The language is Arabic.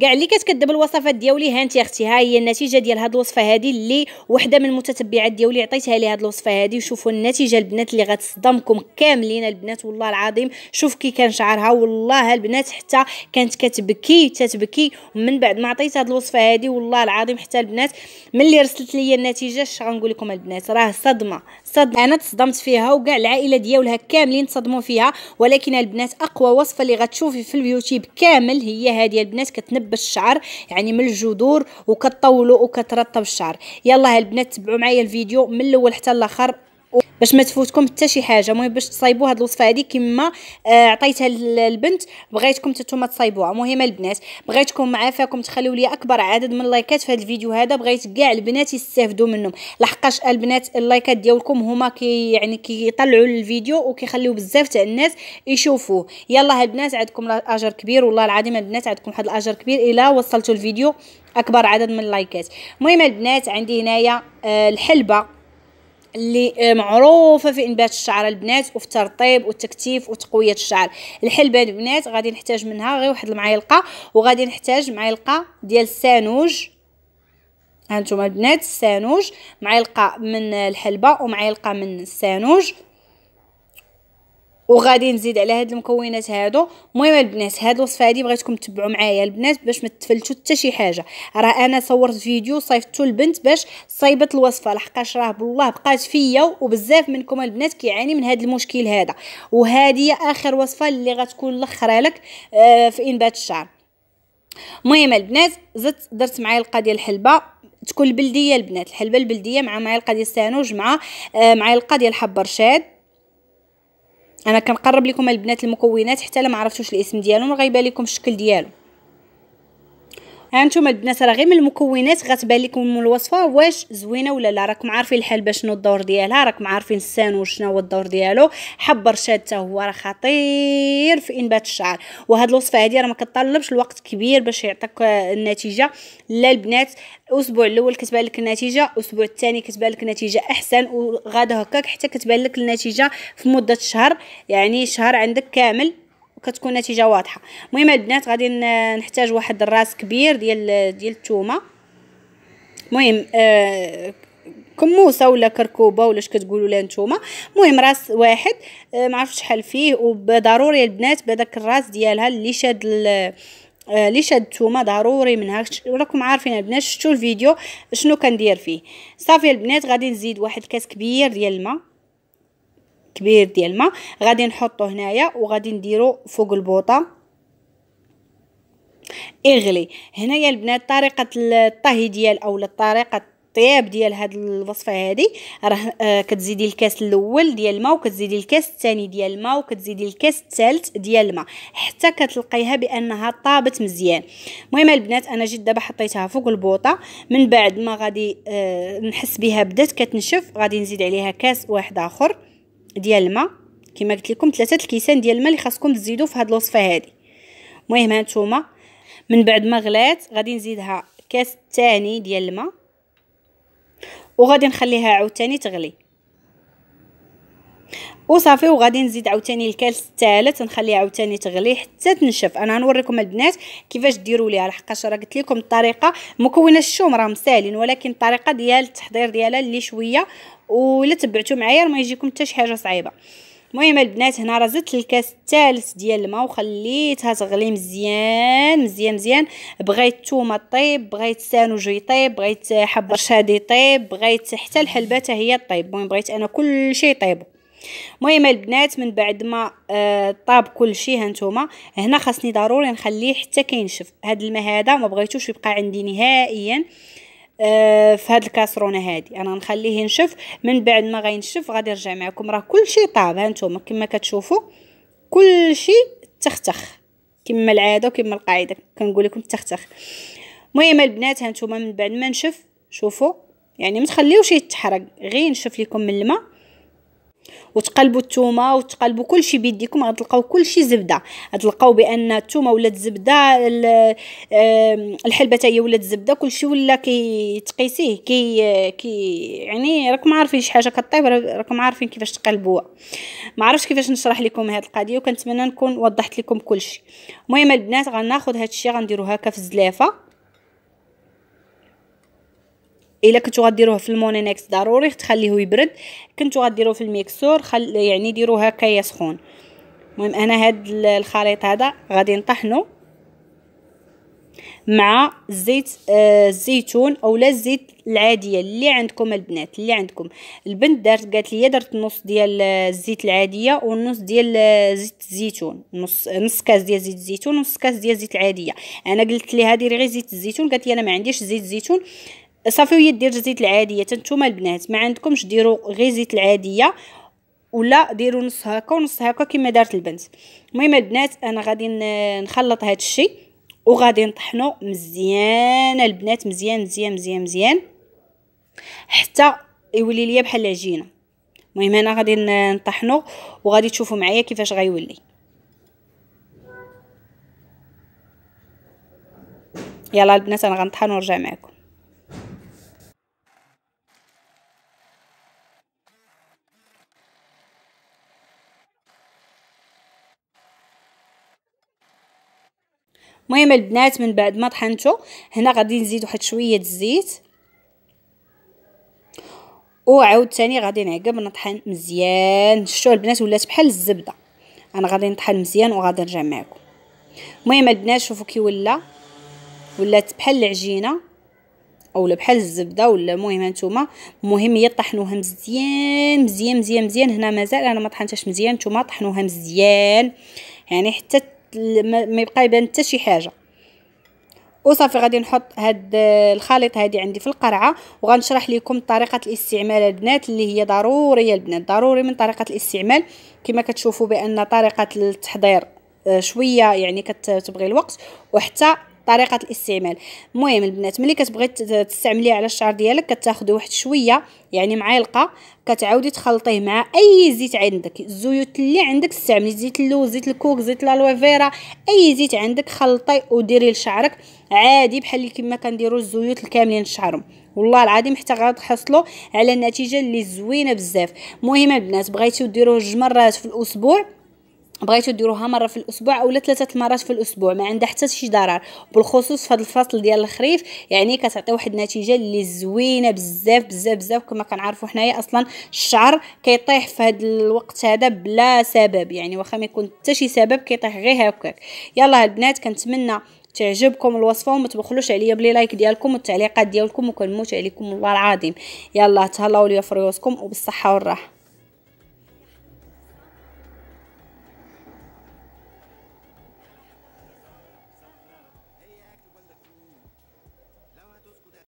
كاع اللي كتكذب الوصفات دياولي هانت يا اختي ها هي النتيجه ديال هاد الوصفه هادي اللي وحده من المتتبعات دياولي عطيتها لي هاد الوصفه هادي وشوفوا النتيجه البنات اللي غتصدمكم كاملين البنات والله العظيم شوف كي كان شعرها والله البنات حتى كانت كتبكي تتبكي من بعد ما عطيت هاد الوصفه هادي والله العظيم حتى البنات ملي رسلت لي النتيجه اش غنقول لكم البنات راه صدمه صدمة انا تصدمت فيها وكاع العائله ديالها كاملين تصدموا فيها ولكن البنات اقوى وصفه اللي غتشوفي في اليوتيوب كامل هي هذه البنات كتنبش الشعر يعني من الجذور وكطولو وكترطب الشعر يلا البنات تبعوا معايا الفيديو من الاول حتى الاخر باش ما تفوتكم حتى شي حاجه المهم باش تصايبوا هاد الوصفه هادي كما آه، عطيتها للبنت بغيتكم نتوما تصايبوها المهم البنات بغيتكم معافاكم تخليو لي اكبر عدد من اللايكات في هاد الفيديو هذا بغيت كاع البنات يستافدوا منهم لحقاش البنات اللايكات ديالكم هما كي يعني كيطلعوا الفيديو وكيخليو بزاف تاع الناس يشوفوه يلا البنات عندكم اجر كبير والله العظيم البنات عندكم واحد الاجر كبير الا وصلتوا الفيديو اكبر عدد من اللايكات المهم البنات عندي هنايا آه، الحلبه اللي آه، معروفه في انبات الشعر البنات وفي الترطيب والتكتيف وتقويه الشعر الحلبه البنات غادي نحتاج منها غير واحد المعلقه وغادي نحتاج معلقه ديال السانوج هانتوما البنات السانوج معلقه من الحلبه ومعلقه من السانوج وغادي نزيد على هاد المكونات هادو المهم البنات هاد الوصفه هادي بغيتكم تتبعوا معايا البنات باش ما تفلتوا حتى شي حاجه راه انا صورت فيديو صيفطته البنت باش صايبت الوصفه لحقاش راه بالله بقات فيا وبزاف منكم البنات كيعاني من هاد المشكل هذا وهذه اخر وصفه اللي غتكون الاخره لك آه، في انبات الشعر المهم البنات زدت درت معايا ديال الحلبه تكون البلديه البنات الحلبه البلديه مع معلقه ديال السانوج مع آه، معلقه ديال حب رشاد انا كنقرب لكم البنات المكونات حتى لا ما عرفتوش الاسم ديالهم غيبان لكم الشكل ديالهم هانتوما البنات راه غير من المكونات غتبان لكم من الوصفه واش زوينه ولا لا راكم عارفين الحلبه شنو الدور ديالها راكم عارفين السان شنو هو الدور ديالو حب برشاد حتى هو راه خطير في انبات الشعر وهاد الوصفه هادي راه ما كطلبش الوقت كبير باش يعطيك آه، النتيجه لا البنات الاسبوع الاول كتبان لك النتيجه الاسبوع الثاني كتبان لك النتيجه احسن وغادا هكاك حتى كتبان لك النتيجه في مده شهر يعني شهر عندك كامل كتكون نتيجه واضحه المهم البنات غادي نحتاج واحد الراس كبير ديال ديال الثومه المهم آه كموسه ولا كركوبه ولا اش كتقولوا لها نتوما المهم راس واحد آه، ما عرفتش شحال فيه وبضروري البنات بداك الراس ديالها اللي شاد آه، اللي شاد الثومه ضروري منها راكم عارفين البنات شفتوا الفيديو شنو كندير فيه صافي البنات غادي نزيد واحد كاس كبير ديال الماء كبير ديال الماء غادي نحطو هنايا وغادي نديرو فوق البوطه اغلي هنايا البنات طريقه الطهي ديال اولا طريقه الطياب ديال هاد الوصفه هادي راه آه، كتزيدي الكاس الاول ديال الماء وكتزيدي الكاس الثاني ديال الماء وكتزيدي الكاس الثالث ديال الماء حتى كتلقيها بانها طابت مزيان المهم البنات انا جيت دابا حطيتها فوق البوطه من بعد ما غادي آه، نحس بها بدات كتنشف غادي نزيد عليها كاس واحد اخر ديال الماء كما قلت لكم ثلاثه الكيسان ديال الماء اللي خاصكم تزيدوا في هذه الوصفه هذه المهم هانتوما من بعد ما غلات غادي نزيدها كاس الثاني ديال الماء وغادي نخليها عاوتاني تغلي وصافي وغادي نزيد عاوتاني الكاس الثالث نخليه عاوتاني تغلي حتى تنشف انا غنوريكم البنات كيفاش ديروا ليها لحقاش راه قلت لكم الطريقه مكونات الشوم راه مسالين ولكن الطريقه ديال التحضير ديالها اللي شويه ولا تبعتوا معايا ما يجيكم حتى شي حاجه صعيبه المهم البنات هنا راه زدت الكاس الثالث ديال الماء وخليتها تغلي مزيان مزيان مزيان بغيت الثومه طيب بغيت السانوج يطيب بغيت حب رشاد يطيب بغيت حتى الحلبه حتى هي طيب المهم بغيت انا كل شيء طيبه المهم البنات من بعد ما آه طاب كل شيء هانتوما هنا خاصني ضروري نخليه حتى كينشف هاد الماء هذا ما بغيتوش يبقى عندي نهائيا آه في هاد الكاسرونه هادي انا نخليه ينشف من بعد ما غينشف غادي نرجع معكم راه كل شيء طاب هانتوما كما كتشوفوا كل شيء تختخ كما العاده وكما القاعده كنقول لكم تختخ المهم البنات هانتوما من بعد ما نشف شوفوا يعني ما تخليوش يتحرق غير نشف لكم من الماء وتقلبوا الثومه وتقلبوا كلشي بيديكم غتلقاو كلشي زبده غتلقاو بان الثومه ولات زبده الحلبه هي ولات زبده كلشي ولا كيتقيسيه كي كي يعني راكم عارفين شي حاجه كطيب راكم عارفين كيفاش تقلبوها ما عرفتش كيفاش نشرح لكم هذه القضيه وكنتمنى نكون وضحت لكم كلشي المهم البنات غناخذ هذا الشيء غنديرو هكا في الزلافه الا كنتو غديروه في المونينكس ضروري تخليه يبرد كنتو غديروه في الميكسور خل يعني ديروه هكايا سخون المهم انا هاد الخليط هذا غادي نطحنو مع زيت آه الزيتون اولا الزيت العاديه اللي عندكم البنات اللي عندكم البنت دارت قالت لي درت نص ديال الزيت العاديه ونص ديال زيت الزيتون نص نص كاس ديال زيت الزيتون ونص كاس ديال الزيت العاديه انا قلت لها ديري غير زيت الزيتون قالت لي انا ما عنديش زيت الزيتون صافي وهي دير الزيت العاديه نتوما البنات ما عندكمش ديروا غير زيت العاديه ولا ديروا نص هكا ونص هكا كما دارت البنت المهم البنات انا غادي نخلط هذا الشيء وغادي نطحنو مزيان البنات مزيان مزيان مزيان مزيان حتى يولي ليا بحال العجينه المهم انا غادي نطحنو وغادي تشوفوا معايا كيفاش غيولي يلا البنات انا غنطحن ونرجع معكم المهم البنات من بعد ما طحنته هنا غادي نزيد واحد شويه الزيت ثاني غادي نعقب نطحن مزيان شتو البنات ولات بحال الزبده انا غادي نطحن مزيان وغادي نرجع معكم المهم البنات شوفوا كي ولا ولات بحال العجينه اولا بحال الزبده ولا المهم هانتوما المهم هي طحنوها مزيان مزيان مزيان مزيان هنا مازال انا ما طحنتهاش مزيان نتوما طحنوها مزيان يعني حتى ما يبقى يبان حتى شي حاجه وصافي غادي نحط هاد آه، الخليط هادي عندي في القرعه وغنشرح لكم طريقه الاستعمال البنات اللي هي ضروريه البنات ضروري من طريقه الاستعمال كما كتشوفوا بان طريقه التحضير آه، شويه يعني كتبغي الوقت وحتى طريقه الاستعمال المهم البنات ملي كتبغي تستعمليه على الشعر ديالك كتاخذي واحد شويه يعني معلقه كتعاودي تخلطيه مع اي زيت عندك الزيوت اللي عندك استعملي زيت اللوز زيت الكوك زيت لالوفيرا اي زيت عندك خلطي وديري لشعرك عادي بحال كما كنديروا الزيوت الكاملين لشعرهم والله العظيم حتى غتحصلوا على النتيجه اللي زوينه بزاف المهم البنات بغيتو ديروه جوج مرات في الاسبوع بغيتو ديروها مره في الاسبوع اولا ثلاثه مرات في الاسبوع ما عندها حتى شي ضرر بالخصوص في هذا الفصل ديال الخريف يعني كتعطي واحد النتيجه اللي زوينه بزاف بزاف بزاف كما كنعرفوا حنايا اصلا الشعر كيطيح في هذا الوقت هذا بلا سبب يعني واخا ما يكون حتى شي سبب كيطيح غير هكاك يلا البنات كنتمنى تعجبكم الوصفه وما تبخلوش عليا بلي لايك ديالكم والتعليقات ديالكم وكنموت عليكم والله العظيم يلا تهلاو ليا في ريوسكم وبالصحه والراحه